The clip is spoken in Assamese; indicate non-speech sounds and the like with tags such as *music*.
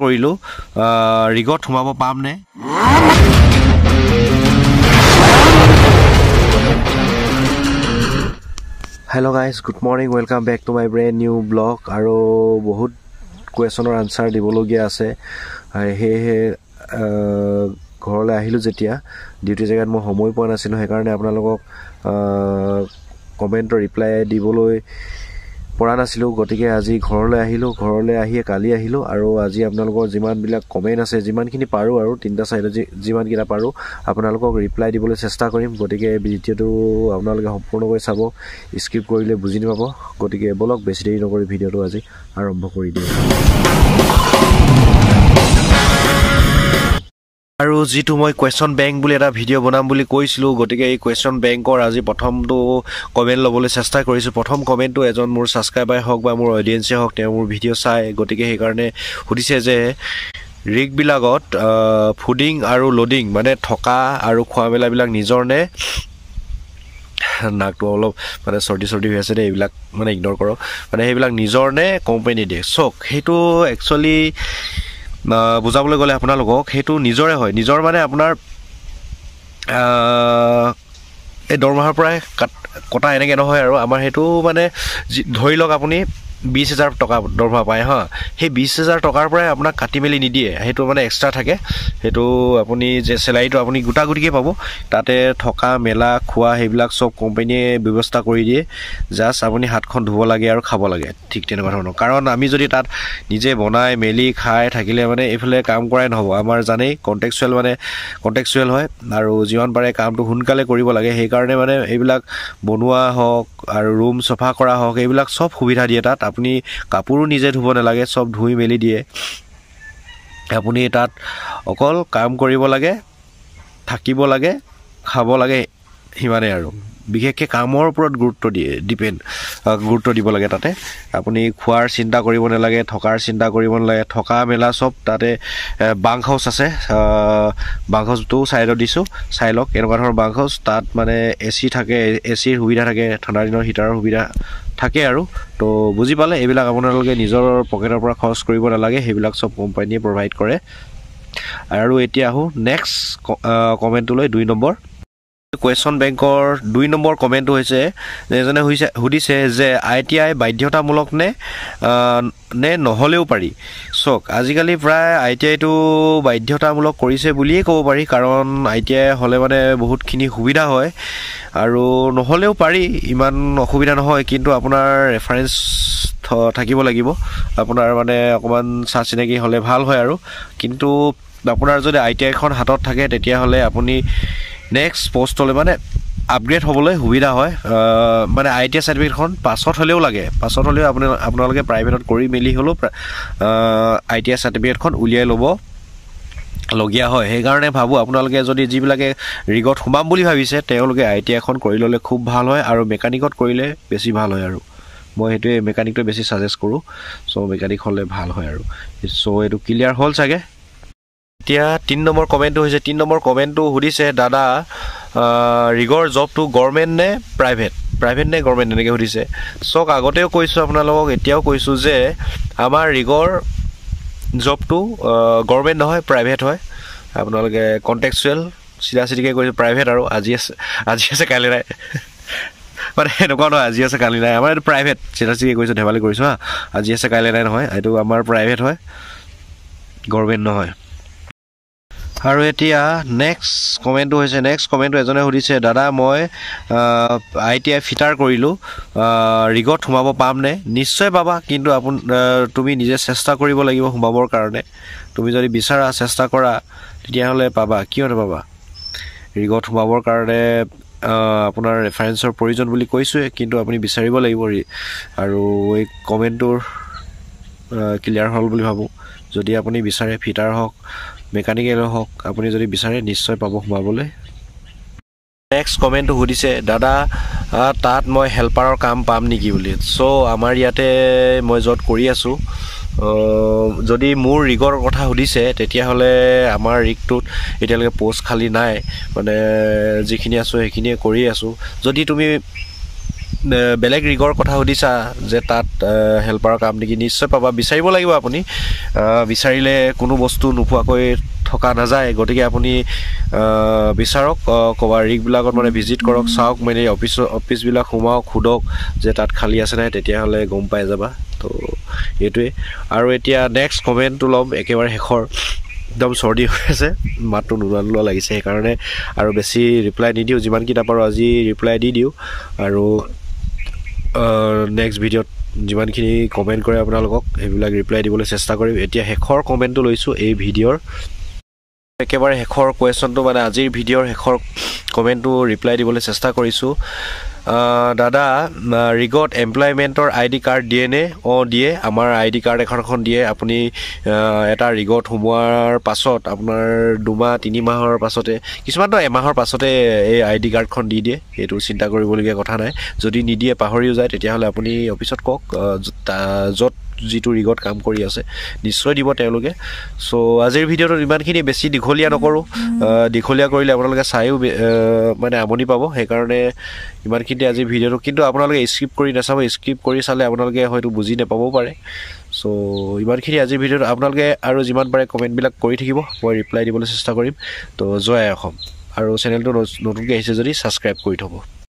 কৰিলোঁ ৰিগত সোমাব পামনে hello' guys good morning welcome back to my brand new blog আৰু বহুত কুৱেশ্যনৰ আনচাৰ দিবলগীয়া আছে সেয়েহে ঘৰলৈ আহিলোঁ যেতিয়া ডিউটি জেগাত মই সময় পোৱা নাছিলোঁ সেইকাৰণে আপোনালোকক কমেণ্টৰ ৰিপ্লাই দিবলৈ পৰা নাছিলোঁ গতিকে আজি ঘৰলৈ আহিলোঁ ঘৰলৈ আহি কালি আহিলোঁ আৰু আজি আপোনালোকৰ যিমানবিলাক কমেণ্ট আছে যিমানখিনি পাৰোঁ আৰু তিনিটা ছাইডত যিমানকেইটা পাৰোঁ আপোনালোকক ৰিপ্লাই দিবলৈ চেষ্টা কৰিম গতিকে ভিডিঅ'টো আপোনালোকে সম্পূৰ্ণকৈ চাব স্কিপ কৰিলে বুজি নাপাব গতিকে ব'লক বেছি দেৰি নকৰি ভিডিঅ'টো আজি আৰম্ভ কৰি দিওঁ আৰু যিটো মই কুৱেশ্যন বেংক বুলি এটা ভিডিঅ' বনাম বুলি কৈছিলোঁ গতিকে এই কুৱেশ্যন বেংকৰ আজি প্ৰথমটো কমেণ্ট ল'বলৈ চেষ্টা কৰিছোঁ প্ৰথম কমেণ্টটো এজন মোৰ ছাবস্ক্ৰাইবাৰে হওক বা মোৰ অডিয়েঞ্চে হওক তেওঁ মোৰ ভিডিঅ' চায় গতিকে সেইকাৰণে সুধিছে যে ৰিগবিলাকত ফুডিং আৰু লডিং মানে থকা আৰু খোৱা মেলাবিলাক নিজৰ নে নাকটো অলপ মানে চৰ্দি চৰ্দি হৈ আছে দেই এইবিলাক মানে ইগন'ৰ কৰক মানে সেইবিলাক নিজৰ নে কোম্পেনী দিয়ে চক সেইটো একচুৱেলি বুজাবলৈ গ'লে আপোনালোকক সেইটো নিজৰে হয় নিজৰ মানে আপোনাৰ এই দৰমহাৰ পৰাই কাট কটা এনেকৈ নহয় আৰু আমাৰ সেইটো মানে যি ধৰি লওক আপুনি বিছ হেজাৰ টকা দৰমহা পায় হা সেই বিছ হেজাৰ টকাৰ পৰাই আপোনাক কাটি মেলি নিদিয়ে সেইটো মানে এক্সট্ৰা থাকে সেইটো আপুনি যে চেলাৰীটো আপুনি গোটা গুটিকৈ পাব তাতে থকা মেলা খোৱা সেইবিলাক চব কোম্পানীয়ে ব্যৱস্থা কৰি দিয়ে জাষ্ট আপুনি হাতখন ধুব লাগে আৰু খাব লাগে ঠিক তেনেকুৱা ধৰণৰ কাৰণ আমি যদি তাত নিজে বনাই মেলি খাই থাকিলে মানে এইফালে কাম কৰাই নহ'ব আমাৰ জানেই কণ্টেকচুৱেল মানে কণ্টেকচুৱেল হয় আৰু যিমান পাৰে কামটো সোনকালে কৰিব লাগে সেইকাৰণে মানে এইবিলাক বনোৱা হওক আৰু ৰুম চফা কৰা হওক এইবিলাক চব সুবিধা দিয়ে তাত আপুনি কাপোৰো নিজে ধুব নালাগে চব ধুই মেলি দিয়ে আপুনি তাত অকল কাম কৰিব লাগে থাকিব লাগে খাব লাগে সিমানেই আৰু বিশেষকে কামৰ ওপৰত গুৰুত্ব দিয়ে ডিপেণ্ড গুৰুত্ব দিব লাগে তাতে আপুনি খোৱাৰ চিন্তা কৰিব নালাগে থকাৰ চিন্তা কৰিব নালাগে থকা মেলা চব তাতে বাংক হাউচ আছে বাংক হাউচটো চাইডত দিছোঁ চাই লওক এনেকুৱা ধৰণৰ বাংক হাউচ তাত মানে এ চি থাকে এ চিৰ সুবিধা থাকে ঠাণ্ডা দিনৰ হিটাৰৰ সুবিধা থাকে আৰু তো বুজি পালে এইবিলাক আপোনালোকে নিজৰ পকেটৰ পৰা খৰচ কৰিব নালাগে সেইবিলাক চব কোম্পানীয়ে প্ৰভাইড কৰে আৰু এতিয়া আহোঁ নেক্সট কমেণ্টটোলৈ দুই নম্বৰ কুৱেশ্যন বেংকৰ দুই নম্বৰ কমেণ্টটো হৈছে এজনে সুধিছে যে আই টি আই বাধ্যতামূলক নে নে নহ'লেও পাৰি চাওক আজিকালি প্ৰায় আই টি আইটো বাধ্যতামূলক কৰিছে বুলিয়েই ক'ব পাৰি কাৰণ আই টি আই হ'লে মানে বহুতখিনি সুবিধা হয় আৰু নহ'লেও পাৰি ইমান অসুবিধা নহয় কিন্তু আপোনাৰ ৰেফাৰেঞ্চ থাকিব লাগিব আপোনাৰ মানে অকণমান চা চিনাকি হ'লে ভাল হয় আৰু কিন্তু আপোনাৰ যদি আই টি আইখন হাতত থাকে তেতিয়াহ'লে আপুনি নেক্সট পষ্টলৈ মানে আপগ্ৰেড হ'বলৈ সুবিধা হয় মানে আই টি আই চাৰ্টিফিকেটখন পাছত হ'লেও লাগে পাছত হ'লেও আপুনি আপোনালোকে প্ৰাইভেটত কৰি মেলি হ'লেও আই টি আই চাৰ্টিফিকেটখন উলিয়াই ল'ব লগীয়া হয় সেইকাৰণে ভাবোঁ আপোনালোকে যদি যিবিলাকে ৰিগত সোমাম বুলি ভাবিছে তেওঁলোকে আই টি আইখন কৰি ল'লে খুব ভাল হয় আৰু মেকানিকত কৰিলে বেছি ভাল হয় আৰু মই সেইটোৱে মেকানিকটোৱে বেছি চাজেষ্ট কৰোঁ চ' মেকানিক হ'লে ভাল হয় আৰু চ' এইটো ক্লিয়াৰ হ'ল চাগে এতিয়া তিনি নম্বৰ কমেণ্টটো হৈছে তিনি নম্বৰ কমেণ্টটো সুধিছে দাদা ৰিগৰ জবটো গভৰ্মেণ্ট নে প্ৰাইভেট প্ৰাইভেট নে গভৰ্মেণ্ট এনেকৈ সুধিছে চক আগতেও কৈছোঁ আপোনালোকক এতিয়াও কৈছোঁ যে আমাৰ ৰিগৰ জবটো গভৰ্মেণ্ট নহয় প্ৰাইভেট হয় আপোনালোকে কণ্টেক্সুৱেল চিধা চিধিকৈ কৈছে প্ৰাইভেট আৰু আজি আছে আজি আছে কাইলৈ নাই *laughs* মানে এনেকুৱা নহয় আজি আছে কালি নাই আমাৰ এইটো প্ৰাইভেট চিধা চিধি কৈছোঁ ধেমালি কৰিছোঁ হা আজি আছে কাইলৈ নাই নহয় এইটো আমাৰ প্ৰাইভেট হয় গভৰ্মেণ্ট নহয় আৰু এতিয়া নেক্সট কমেণ্টটো হৈছে নেক্সট কমেণ্টটো এজনে সুধিছে দাদা মই আই টি আই ফিটাৰ কৰিলোঁ ৰিগত সোমাব পামনে নিশ্চয় পাবা কিন্তু আপুনি তুমি নিজে চেষ্টা কৰিব লাগিব সোমাবৰ কাৰণে তুমি যদি বিচাৰা চেষ্টা কৰা তেতিয়াহ'লে পাবা কিয় নাপাবা ৰিগত সোমাবৰ কাৰণে আপোনাৰ ৰেফাৰেঞ্চৰ প্ৰয়োজন বুলি কৈছোঁৱে কিন্তু আপুনি বিচাৰিব লাগিব আৰু এই কমেণ্টটোৰ ক্লিয়াৰ হ'ল বুলি ভাবোঁ যদি আপুনি বিচাৰে ফিটাৰ হওক মেকানিকেল হওক আপুনি যদি বিচাৰে নিশ্চয় পাব সোমাবলৈ নেক্সট কমেণ্টটো সুধিছে দাদা তাত মই হেল্পাৰৰ কাম পাম নেকি বুলি চ' আমাৰ ইয়াতে মই য'ত কৰি আছোঁ যদি মোৰ ৰিগৰ কথা সুধিছে তেতিয়াহ'লে আমাৰ ৰিগটোত এতিয়ালৈকে প'ষ্ট খালী নাই মানে যিখিনি আছোঁ সেইখিনিয়ে কৰি আছোঁ যদি তুমি বেলেগ ৰিগৰ কথা সুধিছা যে তাত হেল্পাৰৰ কাম নেকি নিশ্চয় পাবা বিচাৰিব লাগিব আপুনি বিচাৰিলে কোনো বস্তু নোপোৱাকৈ থকা নাযায় গতিকে আপুনি বিচাৰক ক'ৰবাৰ ৰিগবিলাকত মানে ভিজিট কৰক চাওক মানে অফিচ অফিচবিলাক সোমাওক সোধক যে তাত খালী আছে নাই তেতিয়াহ'লে গম পাই যাবা তো এইটোৱে আৰু এতিয়া নেক্সট কমেণ্টটো ল'ম একেবাৰে শেষৰ একদম চৰ্দি হৈ আছে মাতটো নোলোৱা নোলোৱা লাগিছে সেইকাৰণে আৰু বেছি ৰিপ্লাই নিদিওঁ যিমানকেইটা পাৰোঁ আজি ৰিপ্লাই দি দিওঁ আৰু নেক্সট ভিডিঅ'ত যিমানখিনি কমেণ্ট কৰে আপোনালোকক সেইবিলাক ৰিপ্লাই দিবলৈ চেষ্টা কৰিম এতিয়া শেষৰ কমেণ্টটো লৈছোঁ এই ভিডিঅ'ৰ একেবাৰে শেষৰ কুৱেশ্যনটো মানে আজিৰ ভিডিঅ'ৰ শেষৰ কমেণ্টটো ৰিপ্লাই দিবলৈ চেষ্টা কৰিছোঁ দাদা ৰিগত এমপ্লয়মেণ্টৰ আই ডি কাৰ্ড দিয়েনে অঁ দিয়ে আমাৰ আই ডি কাৰ্ড এখন এখন দিয়ে আপুনি এটা ৰিগত সোমোৱাৰ পাছত আপোনাৰ দুমাহ তিনিমাহৰ পাছতে কিছুমানতো এমাহৰ পাছতে এই আই ডি কাৰ্ডখন দি দিয়ে সেইটো চিন্তা কৰিবলগীয়া কথা নাই যদি নিদিয়ে পাহৰিও যায় তেতিয়াহ'লে আপুনি অফিচত কওক য'ত যিটো ৰিগত কাম কৰি আছে নিশ্চয় দিব তেওঁলোকে চ' আজিৰ ভিডিঅ'টোত ইমানখিনি বেছি দীঘলীয়া নকৰোঁ দীঘলীয়া কৰিলে আপোনালোকে চায়ো মানে আমনি পাব সেইকাৰণে ইমানখিনি আজিৰ ভিডিঅ'টো কিন্তু আপোনালোকে স্কিপ কৰি নাচাব স্কিপ কৰি চালে আপোনালোকে হয়তো বুজি নাপাবও পাৰে চ' ইমানখিনি আজিৰ ভিডিঅ'ত আপোনালোকে আৰু যিমান পাৰে কমেণ্টবিলাক কৰি থাকিব মই ৰিপ্লাই দিবলৈ চেষ্টা কৰিম ত' জয় অসম আৰু চেনেলটো নতুনকৈ আহিছে যদি ছাবস্ক্ৰাইব কৰি থ'ব